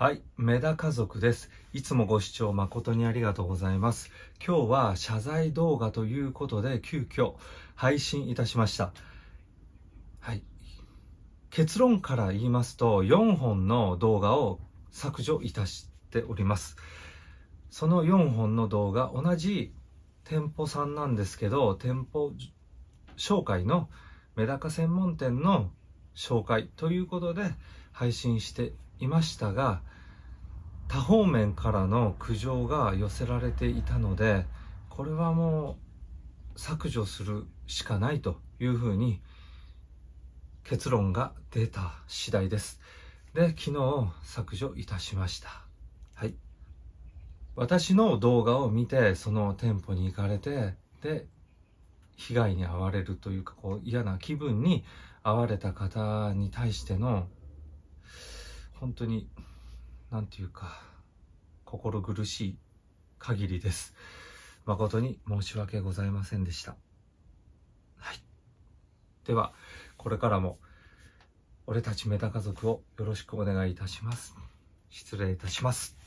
はい、メダ家族です。いつもご視聴誠にありがとうございます。今日は謝罪動画ということで急遽配信いたしました。はい。結論から言いますと、4本の動画を削除いたしております。その4本の動画、同じ店舗さんなんですけど、店舗紹介のメダカ専門店の紹介ということで配信していましたが多方面からの苦情が寄せられていたのでこれはもう削除するしかないというふうに結論が出た次第です。で、昨日削除いたしました。はい。私の動画を見て、その店舗に行かれて、で、被害に遭われるというか、こう嫌な気分に遭われた方に対しての本当に、なんていうか、心苦しい限りです。誠に申し訳ございませんでした。はい。では、これからも、俺たちメタ家族をよろしくお願いいたします。失礼いたします。